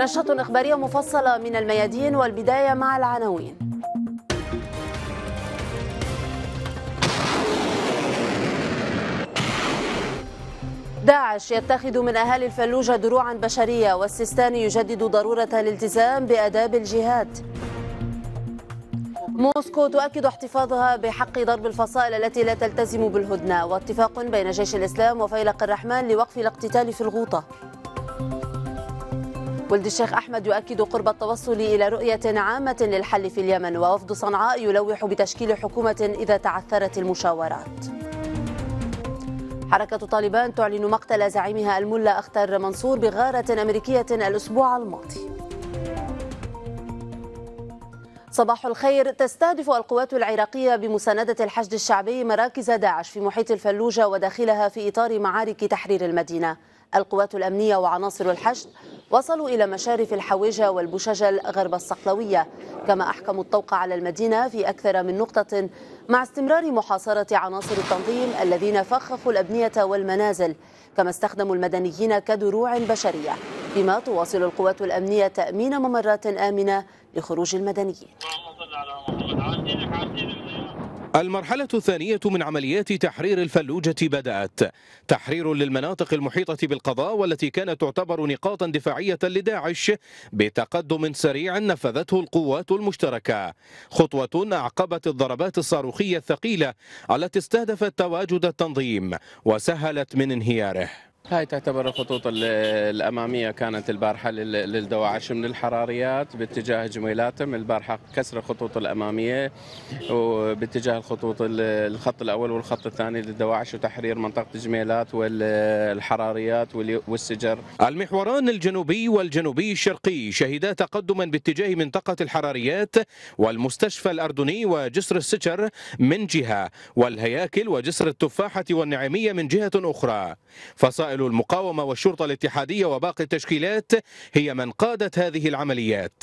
نشرة إخبارية مفصلة من الميادين والبداية مع العناوين داعش يتخذ من أهالي الفلوجة دروعا بشرية والسيستاني يجدد ضرورة الالتزام بأداب الجهاد موسكو تؤكد احتفاظها بحق ضرب الفصائل التي لا تلتزم بالهدنة واتفاق بين جيش الإسلام وفيلق الرحمن لوقف الاقتتال في الغوطة ولد الشيخ أحمد يؤكد قرب التوصل إلى رؤية عامة للحل في اليمن ووفد صنعاء يلوح بتشكيل حكومة إذا تعثرت المشاورات حركة طالبان تعلن مقتل زعيمها الملا أختر منصور بغارة أمريكية الأسبوع الماضي صباح الخير تستهدف القوات العراقية بمساندة الحشد الشعبي مراكز داعش في محيط الفلوجة وداخلها في إطار معارك تحرير المدينة القوات الأمنية وعناصر الحشد وصلوا إلى مشارف الحويجة والبوشجل غرب الصقلوية كما أحكموا الطوق على المدينة في أكثر من نقطة مع استمرار محاصرة عناصر التنظيم الذين فخخوا الأبنية والمنازل كما استخدموا المدنيين كدروع بشرية فيما تواصل القوات الأمنية تأمين ممرات آمنة لخروج المدنيين المرحلة الثانية من عمليات تحرير الفلوجة بدأت تحرير للمناطق المحيطة بالقضاء والتي كانت تعتبر نقاطا دفاعية لداعش بتقدم سريع نفذته القوات المشتركة خطوة أعقبت الضربات الصاروخية الثقيلة التي استهدفت تواجد التنظيم وسهلت من انهياره هاي تعتبر الخطوط الأمامية كانت البارحة للدواعش من الحراريات باتجاه جميلاتم البارحة كسر الخطوط الأمامية وباتجاه الخطوط الخط الأول والخط الثاني للدواعش وتحرير منطقة جميلات والحراريات والسجر المحوران الجنوبي والجنوبي الشرقي شهدا تقدما باتجاه منطقة الحراريات والمستشفى الأردني وجسر السجر من جهة والهياكل وجسر التفاحة والنعيميه من جهة أخرى فصائل رجال المقاومة والشرطة الاتحادية وباقي التشكيلات هي من قادت هذه العمليات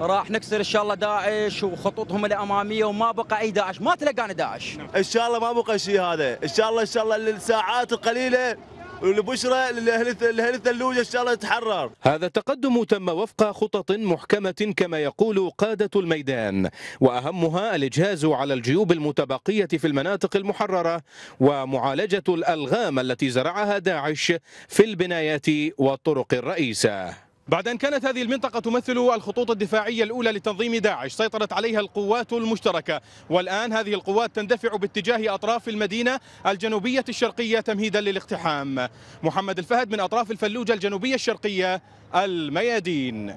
راح نكسر ان شاء الله داعش وخطوطهم الاماميه وما بقى اي داعش ما تلقانا داعش ان شاء الله ما بقى شيء هذا ان شاء الله ان شاء الله للساعات القليله والبشرى لاهل الثلوج ان شاء الله يتحرر. هذا التقدم تم وفق خطط محكمه كما يقول قاده الميدان واهمها الاجهاز على الجيوب المتبقيه في المناطق المحرره ومعالجه الالغام التي زرعها داعش في البنايات والطرق الرئيسه. بعد أن كانت هذه المنطقة تمثل الخطوط الدفاعية الأولى لتنظيم داعش سيطرت عليها القوات المشتركة والآن هذه القوات تندفع باتجاه أطراف المدينة الجنوبية الشرقية تمهيدا للاقتحام محمد الفهد من أطراف الفلوجة الجنوبية الشرقية الميادين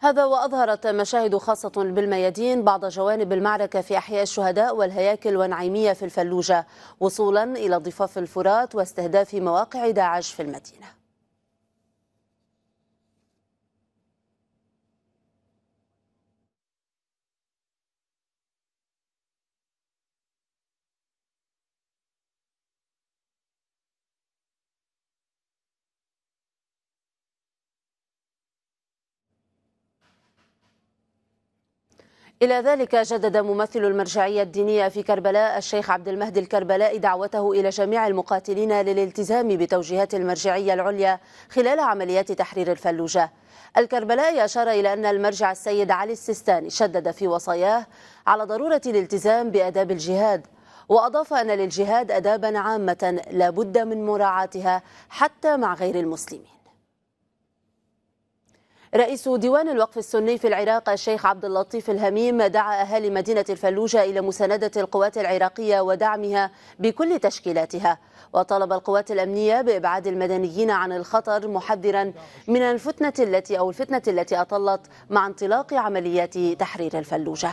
هذا وأظهرت مشاهد خاصة بالميادين بعض جوانب المعركة في أحياء الشهداء والهياكل والنعيمية في الفلوجة وصولا إلى ضفاف الفرات واستهداف مواقع داعش في المدينة إلى ذلك جدد ممثل المرجعية الدينية في كربلاء الشيخ عبد المهدي الكربلاء دعوته إلى جميع المقاتلين للالتزام بتوجيهات المرجعية العليا خلال عمليات تحرير الفلوجة الكربلاء أشار إلى أن المرجع السيد علي السيستاني شدد في وصاياه على ضرورة الالتزام بأداب الجهاد وأضاف أن للجهاد أدابا عامة لا بد من مراعاتها حتى مع غير المسلمين رئيس ديوان الوقف السني في العراق الشيخ عبد اللطيف الهميم دعا أهالي مدينة الفلوجة إلى مساندة القوات العراقية ودعمها بكل تشكيلاتها وطلب القوات الأمنية بإبعاد المدنيين عن الخطر محذرا من الفتنة التي أو الفتنة التي أطلت مع انطلاق عمليات تحرير الفلوجة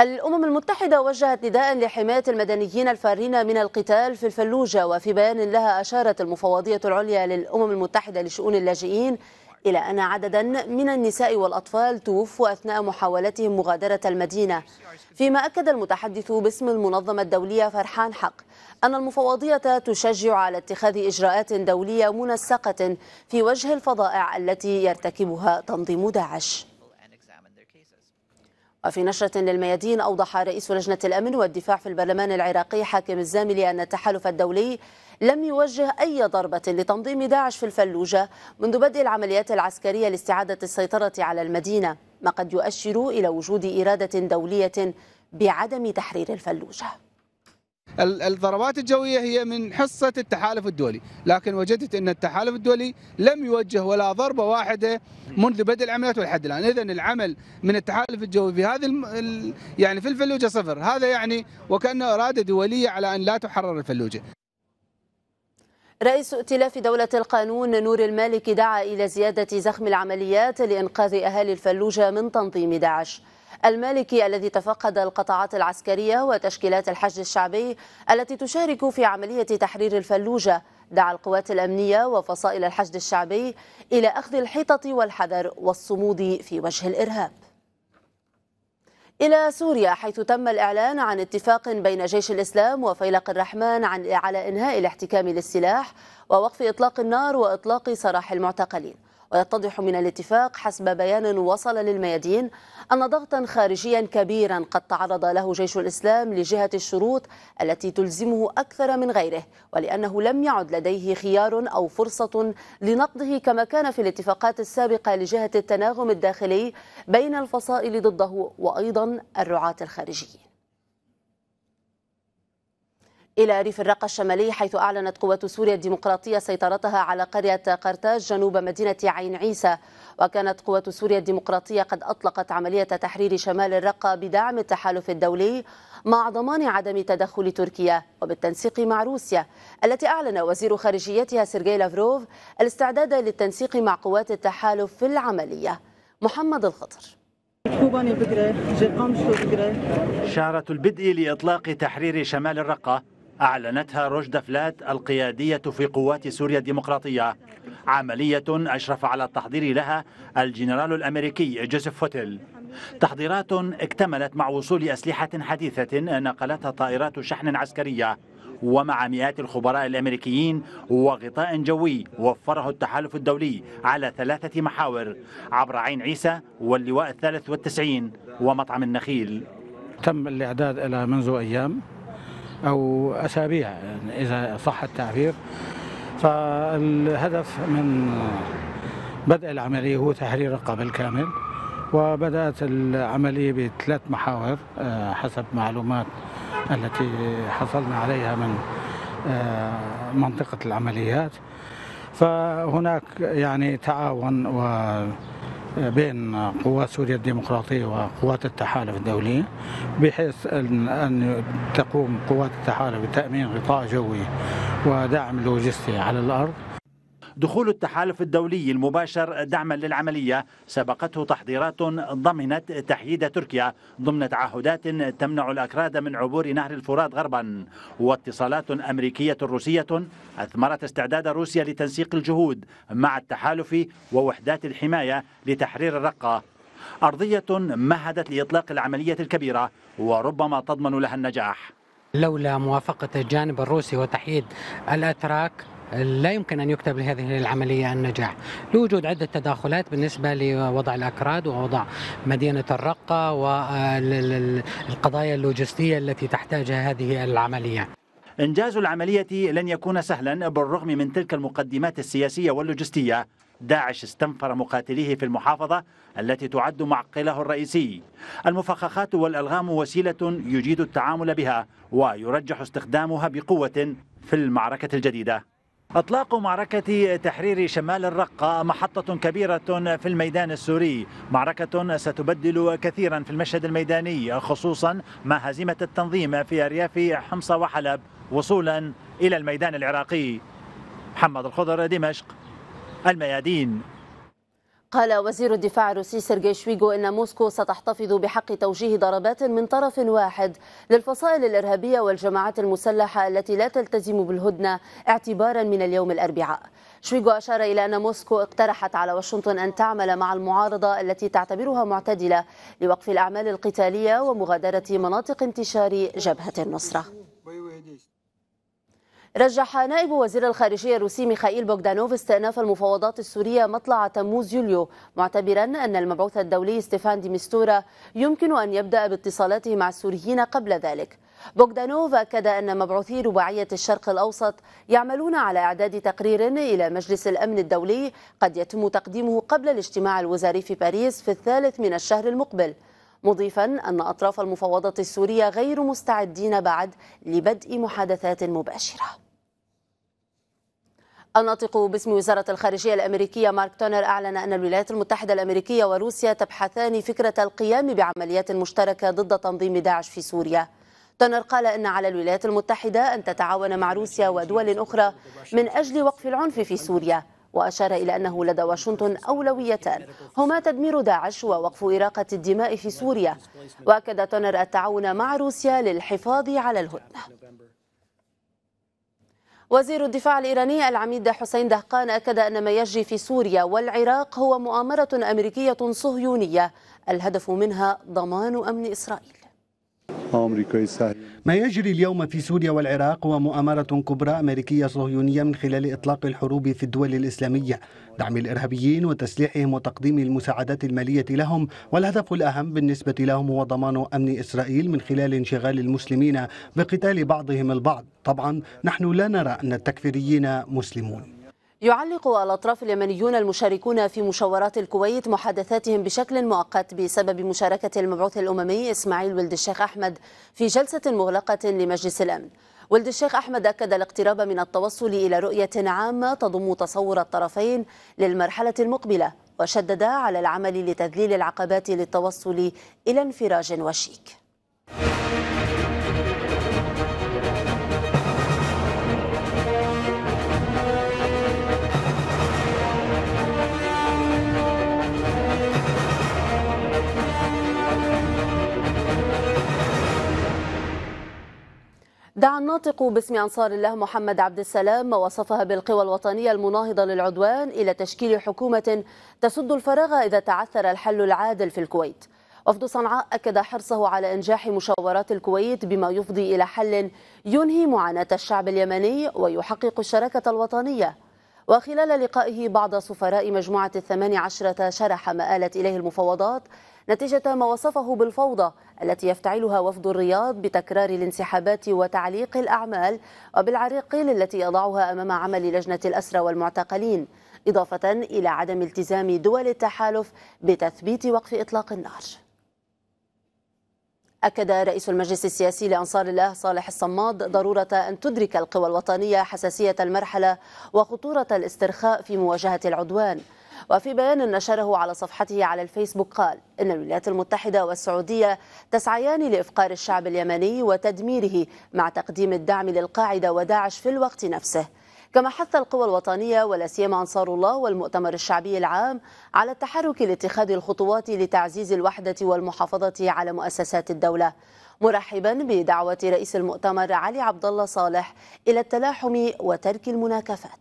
الأمم المتحدة وجهت نداء لحماية المدنيين الفارين من القتال في الفلوجة وفي بيان لها أشارت المفوضية العليا للأمم المتحدة لشؤون اللاجئين إلى أن عددا من النساء والأطفال توفوا أثناء محاولتهم مغادرة المدينة فيما أكد المتحدث باسم المنظمة الدولية فرحان حق أن المفوضية تشجع على اتخاذ إجراءات دولية منسقة في وجه الفضائع التي يرتكبها تنظيم داعش وفي نشرة للميادين أوضح رئيس لجنة الأمن والدفاع في البرلمان العراقي حاكم الزاملي أن التحالف الدولي لم يوجه أي ضربة لتنظيم داعش في الفلوجة منذ بدء العمليات العسكرية لاستعادة السيطرة على المدينة ما قد يؤشر إلى وجود إرادة دولية بعدم تحرير الفلوجة الضربات الجوية هي من حصة التحالف الدولي لكن وجدت أن التحالف الدولي لم يوجه ولا ضربة واحدة منذ بدء العمليات ولحد الآن إذا العمل من التحالف الجوي في هذه يعني في الفلوجة صفر هذا يعني وكأنه إرادة دولية على أن لا تحرر الفلوجة رئيس ائتلاف دولة القانون نور المالك دعا إلى زيادة زخم العمليات لإنقاذ أهالي الفلوجة من تنظيم داعش المالكي الذي تفقد القطاعات العسكرية وتشكيلات الحشد الشعبي التي تشارك في عملية تحرير الفلوجة دعا القوات الأمنية وفصائل الحشد الشعبي إلى أخذ الحيطة والحذر والصمود في وجه الإرهاب إلى سوريا حيث تم الإعلان عن اتفاق بين جيش الإسلام وفيلق الرحمن عن على إنهاء الاحتكام للسلاح ووقف إطلاق النار وإطلاق سراح المعتقلين ويتضح من الاتفاق حسب بيان وصل للميادين أن ضغطا خارجيا كبيرا قد تعرض له جيش الإسلام لجهة الشروط التي تلزمه أكثر من غيره ولأنه لم يعد لديه خيار أو فرصة لنقضه كما كان في الاتفاقات السابقة لجهة التناغم الداخلي بين الفصائل ضده وأيضا الرعاة الخارجيين إلى ريف الرقة الشمالي حيث أعلنت قوات سوريا الديمقراطية سيطرتها على قرية قرطاج جنوب مدينة عين عيسى وكانت قوات سوريا الديمقراطية قد أطلقت عملية تحرير شمال الرقة بدعم التحالف الدولي مع ضمان عدم تدخل تركيا وبالتنسيق مع روسيا التي أعلن وزير خارجيتها سيرجي لافروف الاستعداد للتنسيق مع قوات التحالف في العملية محمد الخطر شارة البدء لإطلاق تحرير شمال الرقة أعلنتها رشد فلات القيادية في قوات سوريا الديمقراطية عملية أشرف على التحضير لها الجنرال الأمريكي جوزيف فوتل تحضيرات اكتملت مع وصول أسلحة حديثة نقلتها طائرات شحن عسكرية ومع مئات الخبراء الأمريكيين وغطاء جوي وفره التحالف الدولي على ثلاثة محاور عبر عين عيسى واللواء الثالث والتسعين ومطعم النخيل تم الإعداد إلى منذ أيام أو أسابيع إذا صح التعبير فالهدف من بدء العملية هو تحرير الرقبة الكامل وبدأت العملية بثلاث محاور آه، حسب معلومات التي حصلنا عليها من آه، منطقة العمليات فهناك يعني تعاون و بين قوات سوريا الديمقراطية وقوات التحالف الدولي بحيث أن, أن تقوم قوات التحالف بتأمين غطاء جوي ودعم لوجستي على الأرض دخول التحالف الدولي المباشر دعما للعملية سبقته تحضيرات ضمنت تحييد تركيا ضمن تعهدات تمنع الأكراد من عبور نهر الفرات غربا واتصالات أمريكية روسية أثمرت استعداد روسيا لتنسيق الجهود مع التحالف ووحدات الحماية لتحرير الرقة أرضية مهدت لإطلاق العملية الكبيرة وربما تضمن لها النجاح لولا موافقة الجانب الروسي وتحييد الأتراك لا يمكن أن يكتب لهذه العملية النجاح لوجود عدة تداخلات بالنسبة لوضع الأكراد ووضع مدينة الرقة والقضايا اللوجستية التي تحتاجها هذه العملية إنجاز العملية لن يكون سهلا بالرغم من تلك المقدمات السياسية واللوجستية داعش استنفر مقاتليه في المحافظة التي تعد معقله الرئيسي المفخخات والألغام وسيلة يجيد التعامل بها ويرجح استخدامها بقوة في المعركة الجديدة أطلاق معركة تحرير شمال الرقة محطة كبيرة في الميدان السوري معركة ستبدل كثيرا في المشهد الميداني خصوصا مع هزيمة التنظيم في أرياف حمص وحلب وصولا إلى الميدان العراقي محمد الخضر دمشق الميادين قال وزير الدفاع الروسي سيرجي شويغو ان موسكو ستحتفظ بحق توجيه ضربات من طرف واحد للفصائل الارهابيه والجماعات المسلحه التي لا تلتزم بالهدنه اعتبارا من اليوم الاربعاء. شويغو اشار الى ان موسكو اقترحت على واشنطن ان تعمل مع المعارضه التي تعتبرها معتدله لوقف الاعمال القتاليه ومغادره مناطق انتشار جبهه النصره. رجح نائب وزير الخارجية الروسي ميخائيل بوغدانوف استئناف المفاوضات السورية مطلع تموز يوليو معتبرا أن المبعوث الدولي ستيفان ديمستورا يمكن أن يبدأ باتصالاته مع السوريين قبل ذلك بوغدانوف أكد أن مبعوثي رباعية الشرق الأوسط يعملون على إعداد تقرير إلى مجلس الأمن الدولي قد يتم تقديمه قبل الاجتماع الوزاري في باريس في الثالث من الشهر المقبل مضيفا أن أطراف المفاوضة السورية غير مستعدين بعد لبدء محادثات مباشرة الناطق باسم وزارة الخارجية الأمريكية مارك تونر أعلن أن الولايات المتحدة الأمريكية وروسيا تبحثان فكرة القيام بعمليات مشتركة ضد تنظيم داعش في سوريا تونر قال أن على الولايات المتحدة أن تتعاون مع روسيا ودول أخرى من أجل وقف العنف في سوريا وأشار إلى أنه لدى واشنطن أولويتان هما تدمير داعش ووقف إراقة الدماء في سوريا وأكد تونر التعاون مع روسيا للحفاظ على الهدنة وزير الدفاع الإيراني العميد حسين دهقان أكد أن ما يجري في سوريا والعراق هو مؤامرة أمريكية صهيونية الهدف منها ضمان أمن إسرائيل ما يجري اليوم في سوريا والعراق هو مؤامرة كبرى أمريكية صهيونية من خلال إطلاق الحروب في الدول الإسلامية دعم الإرهابيين وتسليحهم وتقديم المساعدات المالية لهم والهدف الأهم بالنسبة لهم هو ضمان أمن إسرائيل من خلال انشغال المسلمين بقتال بعضهم البعض طبعا نحن لا نرى أن التكفيريين مسلمون يعلق الأطراف اليمنيون المشاركون في مشاورات الكويت محادثاتهم بشكل مؤقت بسبب مشاركة المبعوث الأممي إسماعيل ولد الشيخ أحمد في جلسة مغلقة لمجلس الأمن ولد الشيخ أحمد أكد الاقتراب من التوصل إلى رؤية عامة تضم تصور الطرفين للمرحلة المقبلة وشدد على العمل لتذليل العقبات للتوصل إلى انفراج وشيك دعا الناطق باسم أنصار الله محمد عبد السلام ما وصفها بالقوى الوطنية المناهضة للعدوان إلى تشكيل حكومة تسد الفراغ إذا تعثر الحل العادل في الكويت وفد صنعاء أكد حرصه على إنجاح مشاورات الكويت بما يفضي إلى حل ينهي معاناة الشعب اليمني ويحقق الشراكة الوطنية وخلال لقائه بعض سفراء مجموعة الثمان عشرة شرح ما آلت إليه المفاوضات نتيجة ما وصفه بالفوضى التي يفتعلها وفد الرياض بتكرار الانسحابات وتعليق الأعمال وبالعراقيل التي يضعها أمام عمل لجنة الأسرى والمعتقلين إضافة إلى عدم التزام دول التحالف بتثبيت وقف إطلاق النار أكد رئيس المجلس السياسي لأنصار الله صالح الصماد ضرورة أن تدرك القوى الوطنية حساسية المرحلة وخطورة الاسترخاء في مواجهة العدوان وفي بيان نشره على صفحته على الفيسبوك قال إن الولايات المتحدة والسعودية تسعيان لإفقار الشعب اليمني وتدميره مع تقديم الدعم للقاعدة وداعش في الوقت نفسه كما حث القوى الوطنية ولا سيما أنصار الله والمؤتمر الشعبي العام على التحرك لاتخاذ الخطوات لتعزيز الوحدة والمحافظة على مؤسسات الدولة مرحبا بدعوة رئيس المؤتمر علي عبد الله صالح إلى التلاحم وترك المناكفات.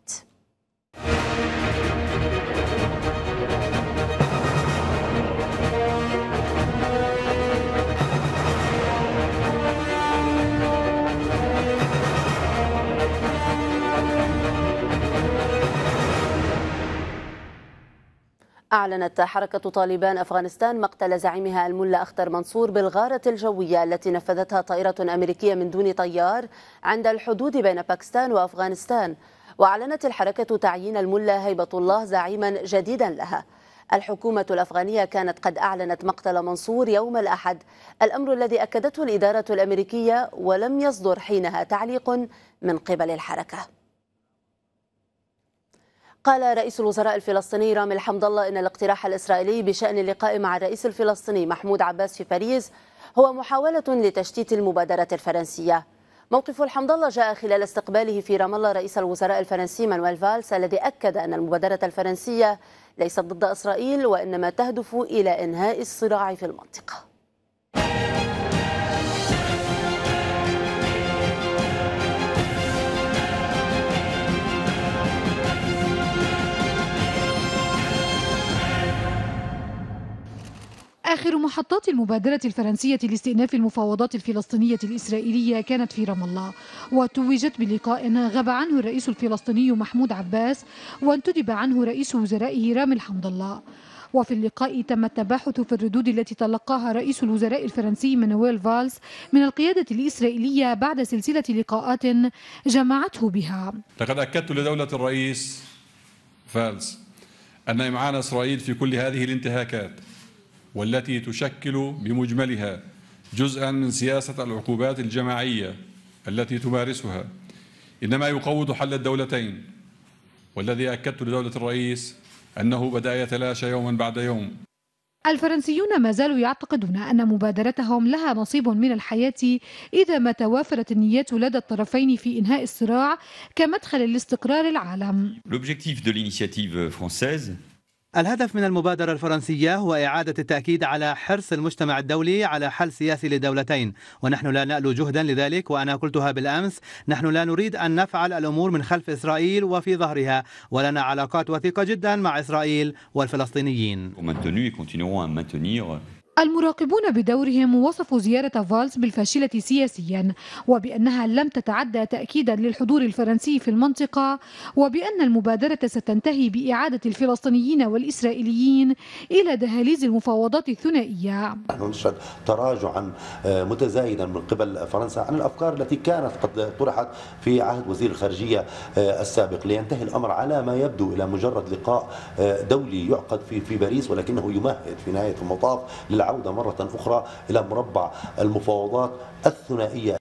أعلنت حركة طالبان أفغانستان مقتل زعيمها الملا أختر منصور بالغارة الجوية التي نفذتها طائرة أمريكية من دون طيار عند الحدود بين باكستان وأفغانستان وأعلنت الحركة تعيين الملا هيبة الله زعيما جديدا لها الحكومة الأفغانية كانت قد أعلنت مقتل منصور يوم الأحد الأمر الذي أكدته الإدارة الأمريكية ولم يصدر حينها تعليق من قبل الحركة قال رئيس الوزراء الفلسطيني رامي الحمد الله إن الاقتراح الإسرائيلي بشأن اللقاء مع الرئيس الفلسطيني محمود عباس في باريس هو محاولة لتشتيت المبادرة الفرنسية موقف الحمد الله جاء خلال استقباله في رام الله رئيس الوزراء الفرنسي مانويل فالس الذي أكد أن المبادرة الفرنسية ليست ضد إسرائيل وإنما تهدف إلى إنهاء الصراع في المنطقة آخر محطات المبادرة الفرنسية لاستئناف المفاوضات الفلسطينية الإسرائيلية كانت في رام الله وتوجت بلقاء غاب عنه الرئيس الفلسطيني محمود عباس وانتدب عنه رئيس وزرائه رامي الحمد الله وفي اللقاء تم التباحث في الردود التي تلقاها رئيس الوزراء الفرنسي مانويل فالس من القيادة الإسرائيلية بعد سلسلة لقاءات جمعته بها لقد أكدت لدولة الرئيس فالس أن إمعان إسرائيل في كل هذه الانتهاكات والتي تشكل بمجملها جزءا من سياسة العقوبات الجماعية التي تمارسها إنما يقوض حل الدولتين والذي أكدت لدولة الرئيس أنه بدأ يتلاشى يوما بعد يوم الفرنسيون ما زالوا يعتقدون أن مبادرتهم لها نصيب من الحياة إذا ما توافرت النيات لدى الطرفين في إنهاء الصراع كمدخل لاستقرار العالم. الهدف من المبادرة الفرنسية هو إعادة التأكيد على حرص المجتمع الدولي على حل سياسي للدولتين ونحن لا نألو جهدا لذلك وأنا قلتها بالأمس نحن لا نريد أن نفعل الأمور من خلف إسرائيل وفي ظهرها ولنا علاقات وثيقة جدا مع إسرائيل والفلسطينيين المراقبون بدورهم وصفوا زيارة فالس بالفاشلة سياسيا وبأنها لم تتعدى تأكيدا للحضور الفرنسي في المنطقة وبأن المبادرة ستنتهي بإعادة الفلسطينيين والإسرائيليين إلى دهاليز المفاوضات الثنائية نشهد تراجعا آه، متزايدا من قبل فرنسا عن الأفكار التي كانت قد طرحت في عهد وزير الخارجية آه، السابق لينتهي الأمر على ما يبدو إلى مجرد لقاء آه، دولي يعقد في في باريس ولكنه يمهد في نهاية المطاف للعالم العودة مرة أخرى إلى مربع المفاوضات الثنائية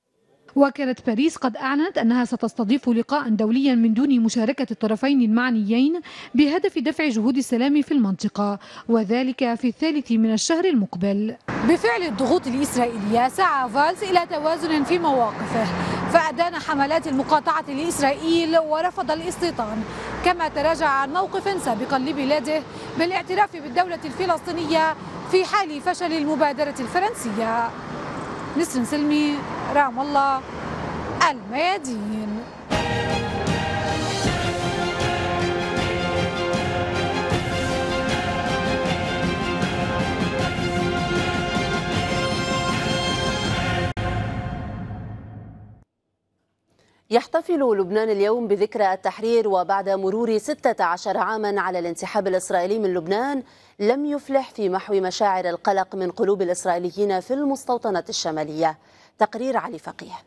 وكالة باريس قد أعلنت أنها ستستضيف لقاء دوليا من دون مشاركة الطرفين المعنيين بهدف دفع جهود السلام في المنطقة وذلك في الثالث من الشهر المقبل بفعل الضغوط الإسرائيلية سعى فالز إلى توازن في مواقفه فأدان حملات المقاطعة لإسرائيل ورفض الاستيطان كما تراجع عن موقف سابق لبلاده بالاعتراف بالدولة الفلسطينية في حال فشل المبادرة الفرنسية نسرين سلمي رام الله الميادين يحتفل لبنان اليوم بذكرى التحرير وبعد مرور 16 عاما على الانسحاب الإسرائيلي من لبنان لم يفلح في محو مشاعر القلق من قلوب الإسرائيليين في المستوطنات الشمالية تقرير علي فقيه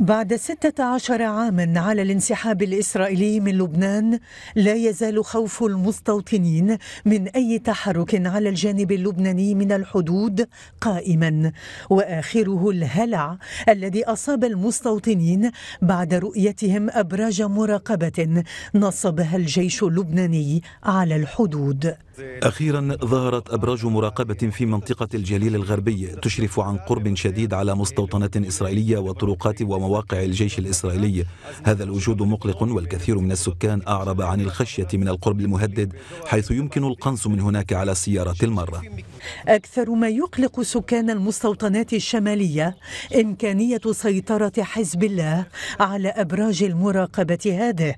بعد 16 عاما على الانسحاب الإسرائيلي من لبنان لا يزال خوف المستوطنين من أي تحرك على الجانب اللبناني من الحدود قائما وآخره الهلع الذي أصاب المستوطنين بعد رؤيتهم أبراج مراقبة نصبها الجيش اللبناني على الحدود أخيرا ظهرت أبراج مراقبة في منطقة الجليل الغربي تشرف عن قرب شديد على مستوطنات إسرائيلية وطرقات ومواقع الجيش الإسرائيلي هذا الوجود مقلق والكثير من السكان أعرب عن الخشية من القرب المهدد حيث يمكن القنص من هناك على سيارة المرة أكثر ما يقلق سكان المستوطنات الشمالية إمكانية سيطرة حزب الله على أبراج المراقبة هذه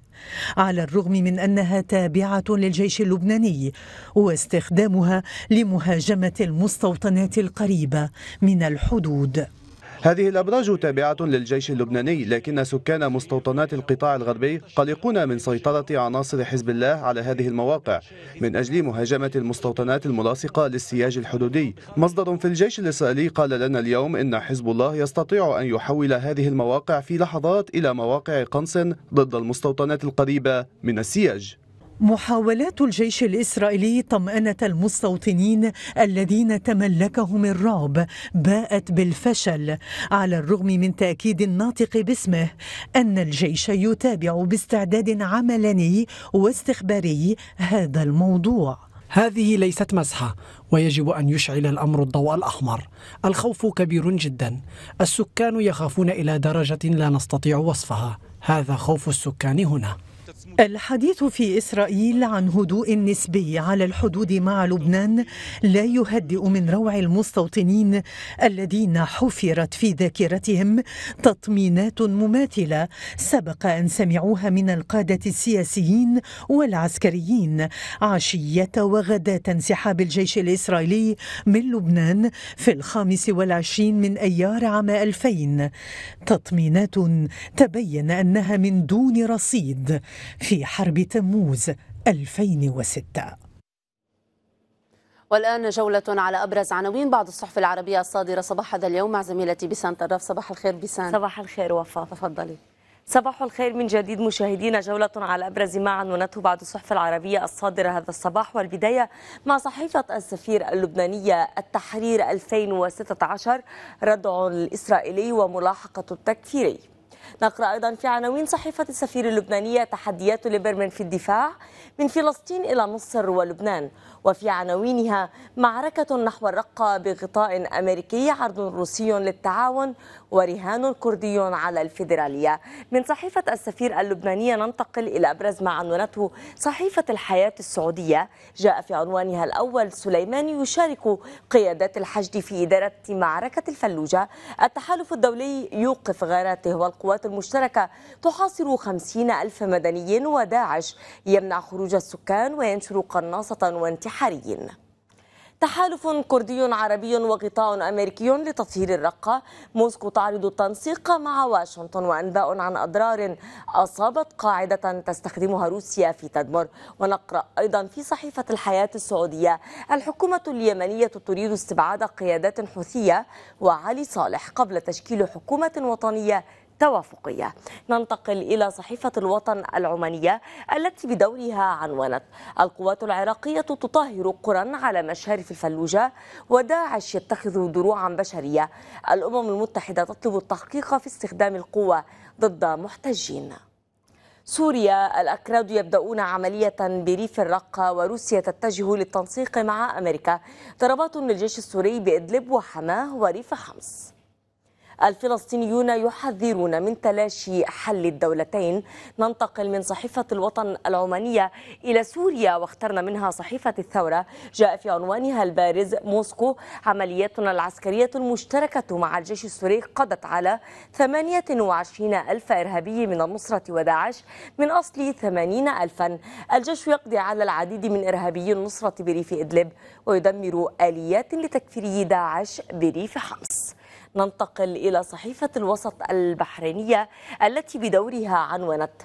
على الرغم من أنها تابعة للجيش اللبناني واستخدامها لمهاجمة المستوطنات القريبة من الحدود هذه الأبراج تابعة للجيش اللبناني لكن سكان مستوطنات القطاع الغربي قلقون من سيطرة عناصر حزب الله على هذه المواقع من أجل مهاجمة المستوطنات الملاصقة للسياج الحدودي مصدر في الجيش الإسرائيلي قال لنا اليوم إن حزب الله يستطيع أن يحول هذه المواقع في لحظات إلى مواقع قنص ضد المستوطنات القريبة من السياج محاولات الجيش الإسرائيلي طمأنة المستوطنين الذين تملكهم الرعب باءت بالفشل على الرغم من تأكيد الناطق باسمه أن الجيش يتابع باستعداد عملني واستخباري هذا الموضوع هذه ليست مزحة ويجب أن يشعل الأمر الضوء الأحمر الخوف كبير جدا السكان يخافون إلى درجة لا نستطيع وصفها هذا خوف السكان هنا الحديث في إسرائيل عن هدوء نسبي على الحدود مع لبنان لا يهدئ من روع المستوطنين الذين حفرت في ذاكرتهم تطمينات مماثلة سبق أن سمعوها من القادة السياسيين والعسكريين عشية وغداة انسحاب الجيش الإسرائيلي من لبنان في الخامس والعشرين من أيار عام 2000 تطمينات تبين أنها من دون رصيد في حرب تموز 2006 والآن جولة على أبرز عناوين بعض الصحف العربية الصادرة صباح هذا اليوم مع زميلتي بسان طراف صباح الخير بسان صباح الخير وفاء تفضلي صباح الخير من جديد مشاهدينا جولة على أبرز ما عنونته بعض الصحف العربية الصادرة هذا الصباح والبداية مع صحيفة السفير اللبنانية التحرير 2016 ردع الإسرائيلي وملاحقة التكفيري نقرأ أيضا في عناوين صحيفة السفير اللبنانية تحديات ليبرمن في الدفاع من فلسطين إلى مصر ولبنان وفي عناوينها معركة نحو الرقة بغطاء أمريكي عرض روسي للتعاون ورهان كردي على الفيدرالية من صحيفة السفير اللبنانية ننتقل إلى أبرز ما عنونته صحيفة الحياة السعودية جاء في عنوانها الأول سليماني يشارك قيادات الحشد في إدارة معركة الفلوجة التحالف الدولي يوقف غاراته والقوات القوات المشتركة تحاصر خمسين ألف مدني وداعش يمنع خروج السكان وينشر قناصة وانتحاريين تحالف كردي عربي وغطاء أمريكي لتطهير الرقة موسكو تعرض التنسيق مع واشنطن وأنباء عن أضرار أصابت قاعدة تستخدمها روسيا في تدمر ونقرأ أيضا في صحيفة الحياة السعودية الحكومة اليمنية تريد استبعاد قيادات حوثية وعلي صالح قبل تشكيل حكومة وطنية توافقية ننتقل إلى صحيفة الوطن العمانية التي بدورها عنونت القوات العراقية تطهر قرى على مشارف الفلوجة وداعش يتخذ دروعا بشرية الأمم المتحدة تطلب التحقيق في استخدام القوة ضد محتجين سوريا الأكراد يبدأون عملية بريف الرقة وروسيا تتجه للتنسيق مع أمريكا ضربات للجيش السوري بإدلب وحماه وريف حمص الفلسطينيون يحذرون من تلاشي حل الدولتين ننتقل من صحيفة الوطن العمانية إلى سوريا واخترنا منها صحيفة الثورة جاء في عنوانها البارز موسكو عملياتنا العسكرية المشتركة مع الجيش السوري قضت على 28 ألف إرهابي من النصرة وداعش من أصل 80 ألفا الجيش يقضي على العديد من إرهابي النصرة بريف إدلب ويدمر آليات لتكفيري داعش بريف حمص ننتقل إلى صحيفة الوسط البحرينية التي بدورها عنونت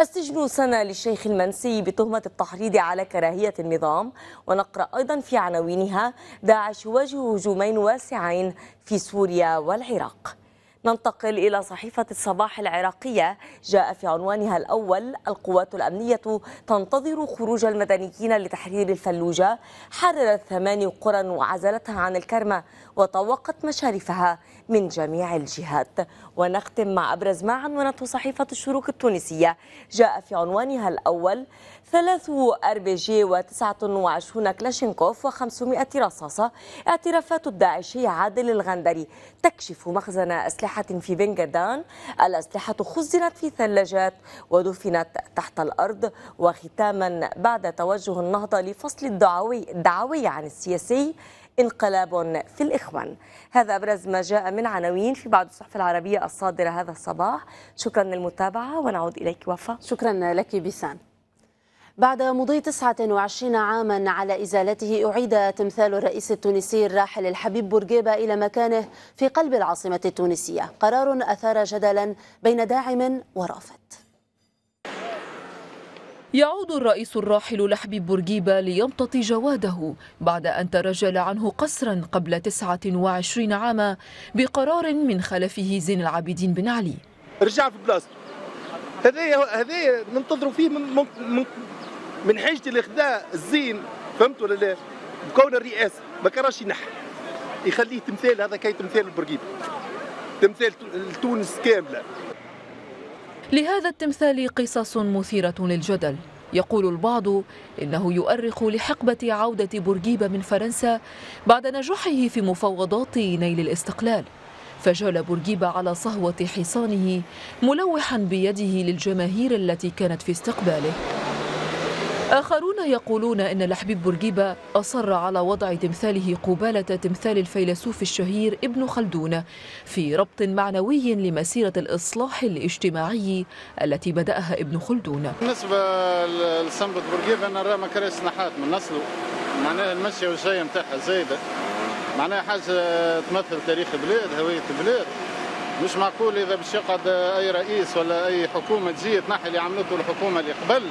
السجن سنة للشيخ المنسي بتهمة التحريض على كراهية النظام ونقرأ أيضا في عناوينها داعش يواجه هجومين واسعين في سوريا والعراق ننتقل إلى صحيفة الصباح العراقية جاء في عنوانها الأول القوات الأمنية تنتظر خروج المدنيين لتحرير الفلوجة حررت ثماني قرى وعزلتها عن الكرمة وطوقت مشارفها من جميع الجهات ونختم مع أبرز ما عنونته صحيفة الشروق التونسية جاء في عنوانها الأول ثلاث أر بي جي و29 كلاشينكوف و500 رصاصة اعترافات الداعشي عادل الغندري تكشف مخزن أسلحة في بنغردان الأسلحة خزنت في ثلاجات ودفنت تحت الأرض وختاما بعد توجه النهضة لفصل الدعوي الدعوي عن السياسي انقلاب في الإخوان هذا أبرز ما جاء من عناوين في بعض الصحف العربية الصادرة هذا الصباح شكرا للمتابعة ونعود إليك وفاء شكرا لك بيسان بعد مضي 29 عاما على إزالته أعيد تمثال الرئيس التونسي الراحل الحبيب بورقيبة إلى مكانه في قلب العاصمة التونسية قرار أثار جدلا بين داعم ورافض يعود الرئيس الراحل لحبيب بورقيبة ليمتطي جواده بعد أن ترجل عنه قسرا قبل 29 عاما بقرار من خلفه زين العابدين بن علي رجع في بلاصته هذايا هذايا ننتظروا فيه من من من حاجتي اللي خدا الزين فهمت ولا لا بكون الرئاسه ما كراش ينحى يخليه تمثال هذا كي تمثال البرقيبه تمثال لتونس كامله لهذا التمثال قصص مثيرة للجدل يقول البعض إنه يؤرخ لحقبة عودة بورقيبة من فرنسا بعد نجاحه في مفاوضات نيل الاستقلال فجال بورقيبة على صهوة حصانه ملوحا بيده للجماهير التي كانت في استقباله آخرون يقولون أن الحبيب بورقيبة أصر على وضع تمثاله قبالة تمثال الفيلسوف الشهير ابن خلدون في ربط معنوي لمسيرة الإصلاح الاجتماعي التي بدأها ابن خلدون بالنسبة لسمبة بورقيبة أنا راه ما كرهتش نحات من نسله معناها المشية والجاية متاحة زايدة معناها حاجة تمثل تاريخ بلاد هوية بلاد مش معقول إذا باش يقعد أي رئيس ولا أي حكومة تجي تنحي اللي عملته الحكومة اللي قبل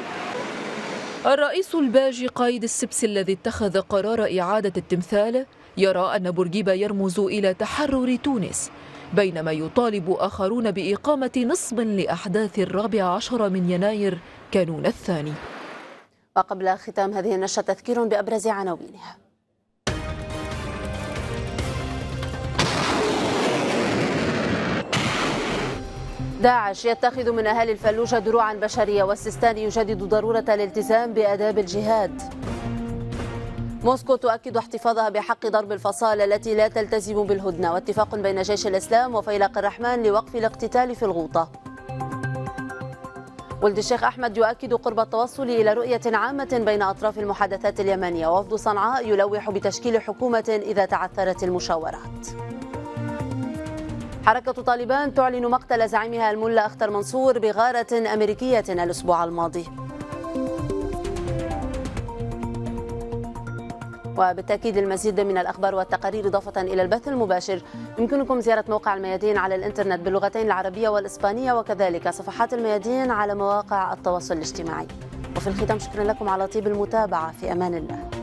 الرئيس الباجي قايد السبس الذي اتخذ قرار إعادة التمثال يرى أن بورقيبة يرمز إلى تحرر تونس بينما يطالب آخرون بإقامة نصب لأحداث الرابع عشر من يناير كانون الثاني وقبل ختام هذه النشرة تذكير بأبرز عناوينها داعش يتخذ من أهالي الفلوجة دروعا بشرية والسيستاني يجدد ضرورة الالتزام بأداب الجهاد موسكو تؤكد احتفاظها بحق ضرب الفصائل التي لا تلتزم بالهدنة واتفاق بين جيش الإسلام وفيلق الرحمن لوقف الاقتتال في الغوطة ولد الشيخ أحمد يؤكد قرب التوصل إلى رؤية عامة بين أطراف المحادثات اليمنية ووفد صنعاء يلوح بتشكيل حكومة إذا تعثرت المشاورات حركة طالبان تعلن مقتل زعيمها الملا أختر منصور بغارة أمريكية الأسبوع الماضي وبالتأكيد المزيد من الأخبار والتقارير إضافة إلى البث المباشر يمكنكم زيارة موقع الميادين على الإنترنت باللغتين العربية والإسبانية وكذلك صفحات الميادين على مواقع التواصل الاجتماعي وفي الختام شكرا لكم على طيب المتابعة في أمان الله